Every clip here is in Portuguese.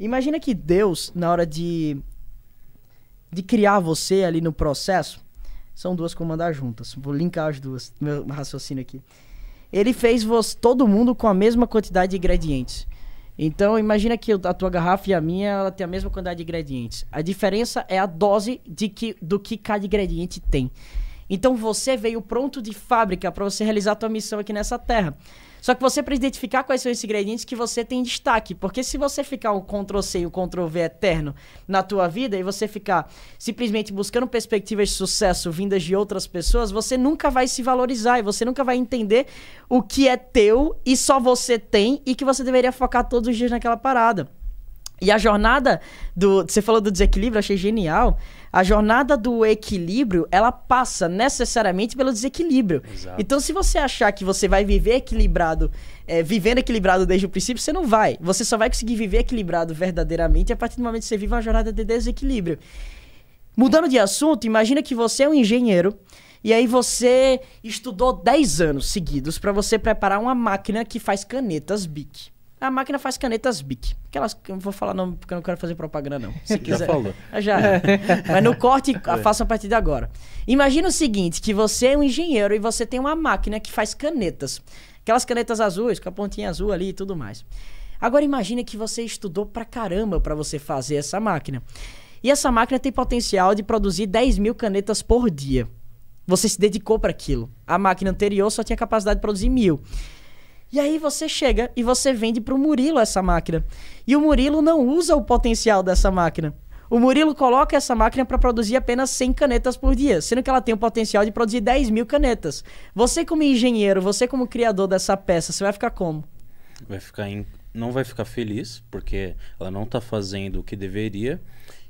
Imagina que Deus, na hora de, de criar você ali no processo, são duas comandas juntas. Vou linkar as duas, meu raciocínio aqui. Ele fez você, todo mundo com a mesma quantidade de ingredientes. Então, imagina que a tua garrafa e a minha, ela tem a mesma quantidade de ingredientes. A diferença é a dose de que, do que cada ingrediente tem. Então você veio pronto de fábrica para você realizar a tua missão aqui nessa terra. Só que você precisa identificar quais são esses ingredientes que você tem destaque. Porque se você ficar um Ctrl-C e um Ctrl-V eterno na tua vida e você ficar simplesmente buscando perspectivas de sucesso vindas de outras pessoas, você nunca vai se valorizar e você nunca vai entender o que é teu e só você tem e que você deveria focar todos os dias naquela parada. E a jornada do. Você falou do desequilíbrio, achei genial. A jornada do equilíbrio, ela passa necessariamente pelo desequilíbrio. Exato. Então, se você achar que você vai viver equilibrado, é, vivendo equilibrado desde o princípio, você não vai. Você só vai conseguir viver equilibrado verdadeiramente a partir do momento que você vive uma jornada de desequilíbrio. Mudando de assunto, imagina que você é um engenheiro. E aí você estudou 10 anos seguidos para você preparar uma máquina que faz canetas BIC. A máquina faz canetas BIC. Aquelas que eu não vou falar nome porque eu não quero fazer propaganda, não. Se quiser. Já falou. É. Já. Mas no corte, é. faça a partir de agora. Imagina o seguinte: que você é um engenheiro e você tem uma máquina que faz canetas. Aquelas canetas azuis, com a pontinha azul ali e tudo mais. Agora imagine que você estudou pra caramba para você fazer essa máquina. E essa máquina tem potencial de produzir 10 mil canetas por dia. Você se dedicou para aquilo. A máquina anterior só tinha capacidade de produzir mil. E aí você chega e você vende para o Murilo essa máquina. E o Murilo não usa o potencial dessa máquina. O Murilo coloca essa máquina para produzir apenas 100 canetas por dia, sendo que ela tem o potencial de produzir 10 mil canetas. Você, como engenheiro, você, como criador dessa peça, você vai ficar como? Vai ficar Não vai ficar feliz, porque ela não está fazendo o que deveria.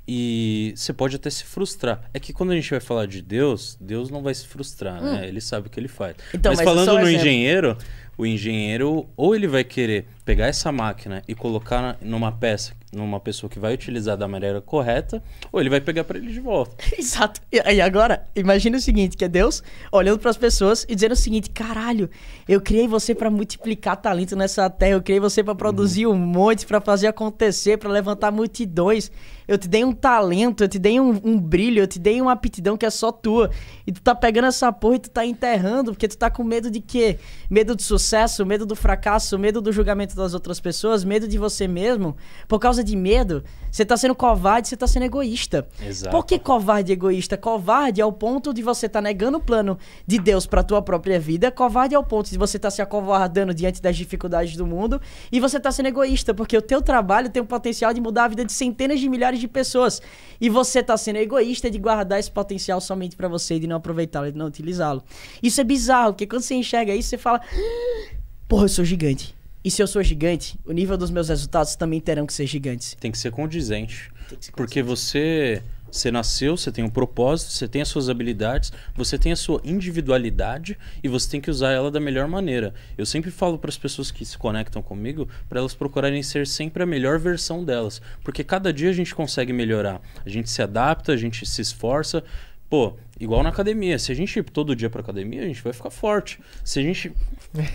E você pode até se frustrar. É que quando a gente vai falar de Deus, Deus não vai se frustrar, hum. né? Ele sabe o que ele faz. Então, mas, mas é falando é um no exemplo. engenheiro, o engenheiro, ou ele vai querer pegar essa máquina e colocar numa peça, numa pessoa que vai utilizar da maneira correta, ou ele vai pegar para ele de volta. Exato. E agora, imagina o seguinte, que é Deus olhando para as pessoas e dizendo o seguinte: "Caralho, eu criei você para multiplicar talento nessa terra, eu criei você para produzir uhum. um monte, para fazer acontecer, para levantar multidões. Eu te dei um talento, eu te dei um, um, brilho, eu te dei uma aptidão que é só tua. E tu tá pegando essa porra e tu tá enterrando, porque tu tá com medo de quê? Medo do sucesso, medo do fracasso, medo do julgamento das outras pessoas, medo de você mesmo, por causa de medo, você tá sendo covarde, você tá sendo egoísta. Exato. Por que covarde e egoísta? Covarde é o ponto de você tá negando o plano de Deus pra tua própria vida, covarde é o ponto de você tá se acovardando diante das dificuldades do mundo e você tá sendo egoísta, porque o teu trabalho tem o potencial de mudar a vida de centenas de milhares de pessoas e você tá sendo egoísta de guardar esse potencial somente para você, de não aproveitá-lo e de não utilizá-lo. Isso é bizarro, porque quando você enxerga isso, você fala: ah, Porra, eu sou gigante. E se eu sou gigante, o nível dos meus resultados também terão que ser gigantes. Tem que ser condizente. Que ser condizente. Porque você, você nasceu, você tem um propósito, você tem as suas habilidades, você tem a sua individualidade e você tem que usar ela da melhor maneira. Eu sempre falo para as pessoas que se conectam comigo para elas procurarem ser sempre a melhor versão delas, porque cada dia a gente consegue melhorar. A gente se adapta, a gente se esforça, Pô, igual na academia. Se a gente ir todo dia pra academia, a gente vai ficar forte. Se a gente.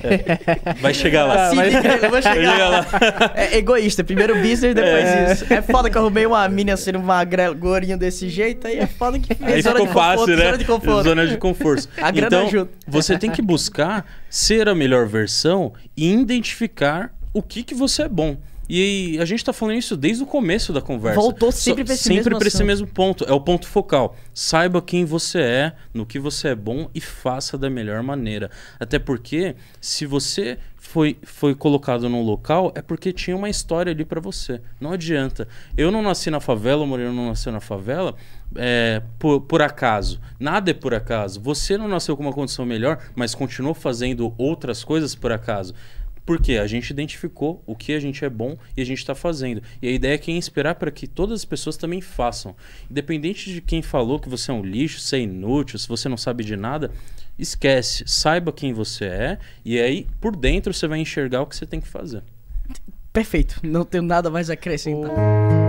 É, vai chegar lá. Ah, mas... vai chegar lá. É, é egoísta. Primeiro business, depois é... isso. É foda que eu arrumei uma mina sendo magrelo, gorinho desse jeito, aí é foda que fez. Aí é zona ficou de fácil, conforto, né? Zona de conforto. Zona de conforto. a grana então, ajuda. Você tem que buscar ser a melhor versão e identificar o que, que você é bom. E a gente está falando isso desde o começo da conversa. Voltou sempre para esse, sempre mesmo, esse mesmo ponto. É o ponto focal. Saiba quem você é, no que você é bom e faça da melhor maneira. Até porque se você foi, foi colocado num local é porque tinha uma história ali para você. Não adianta. Eu não nasci na favela, o Moreno não nasceu na favela é, por, por acaso. Nada é por acaso. Você não nasceu com uma condição melhor, mas continuou fazendo outras coisas por acaso. Porque a gente identificou o que a gente é bom e a gente está fazendo. E a ideia é quem esperar é para que todas as pessoas também façam. Independente de quem falou que você é um lixo, você é inútil, se você não sabe de nada, esquece. Saiba quem você é e aí por dentro você vai enxergar o que você tem que fazer. Perfeito. Não tenho nada mais a acrescentar. Oh.